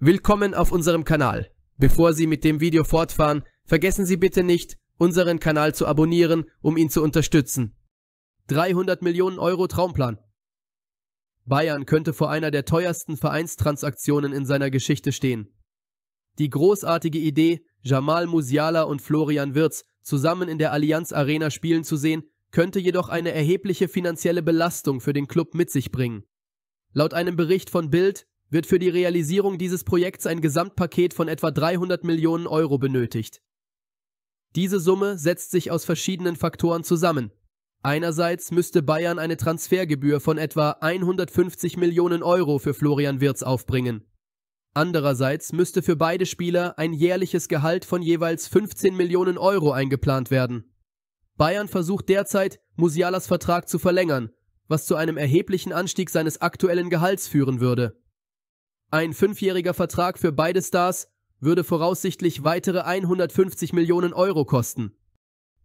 Willkommen auf unserem Kanal. Bevor Sie mit dem Video fortfahren, vergessen Sie bitte nicht, unseren Kanal zu abonnieren, um ihn zu unterstützen. 300 Millionen Euro Traumplan. Bayern könnte vor einer der teuersten Vereinstransaktionen in seiner Geschichte stehen. Die großartige Idee, Jamal Musiala und Florian Wirz zusammen in der Allianz Arena spielen zu sehen, könnte jedoch eine erhebliche finanzielle Belastung für den Club mit sich bringen. Laut einem Bericht von Bild wird für die Realisierung dieses Projekts ein Gesamtpaket von etwa 300 Millionen Euro benötigt. Diese Summe setzt sich aus verschiedenen Faktoren zusammen. Einerseits müsste Bayern eine Transfergebühr von etwa 150 Millionen Euro für Florian Wirz aufbringen. Andererseits müsste für beide Spieler ein jährliches Gehalt von jeweils 15 Millionen Euro eingeplant werden. Bayern versucht derzeit, Musialas Vertrag zu verlängern, was zu einem erheblichen Anstieg seines aktuellen Gehalts führen würde. Ein fünfjähriger Vertrag für beide Stars würde voraussichtlich weitere 150 Millionen Euro kosten.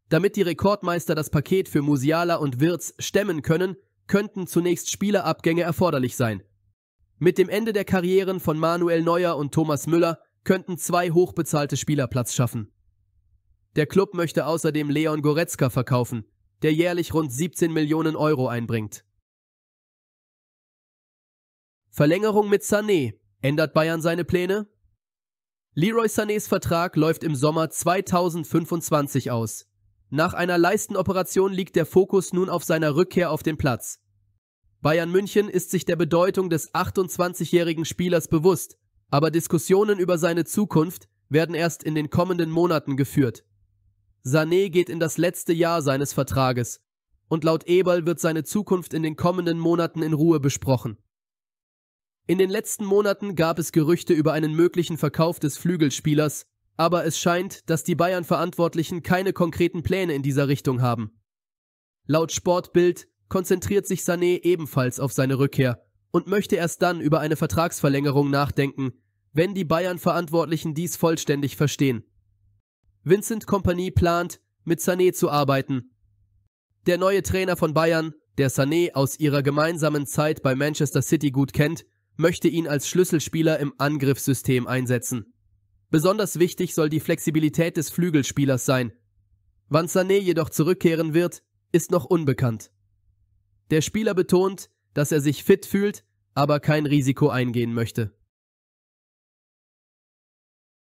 Damit die Rekordmeister das Paket für Musiala und Wirz stemmen können, könnten zunächst Spielerabgänge erforderlich sein. Mit dem Ende der Karrieren von Manuel Neuer und Thomas Müller könnten zwei hochbezahlte Spieler Platz schaffen. Der Club möchte außerdem Leon Goretzka verkaufen, der jährlich rund 17 Millionen Euro einbringt. Verlängerung mit Sané. Ändert Bayern seine Pläne? Leroy Sanés Vertrag läuft im Sommer 2025 aus. Nach einer Leistenoperation liegt der Fokus nun auf seiner Rückkehr auf den Platz. Bayern München ist sich der Bedeutung des 28-jährigen Spielers bewusst, aber Diskussionen über seine Zukunft werden erst in den kommenden Monaten geführt. Sané geht in das letzte Jahr seines Vertrages und laut Eberl wird seine Zukunft in den kommenden Monaten in Ruhe besprochen. In den letzten Monaten gab es Gerüchte über einen möglichen Verkauf des Flügelspielers, aber es scheint, dass die Bayern-Verantwortlichen keine konkreten Pläne in dieser Richtung haben. Laut Sportbild konzentriert sich Sané ebenfalls auf seine Rückkehr und möchte erst dann über eine Vertragsverlängerung nachdenken, wenn die Bayern-Verantwortlichen dies vollständig verstehen. Vincent Kompany plant, mit Sané zu arbeiten. Der neue Trainer von Bayern, der Sané aus ihrer gemeinsamen Zeit bei Manchester City gut kennt, möchte ihn als Schlüsselspieler im Angriffssystem einsetzen. Besonders wichtig soll die Flexibilität des Flügelspielers sein. Wann Sané jedoch zurückkehren wird, ist noch unbekannt. Der Spieler betont, dass er sich fit fühlt, aber kein Risiko eingehen möchte.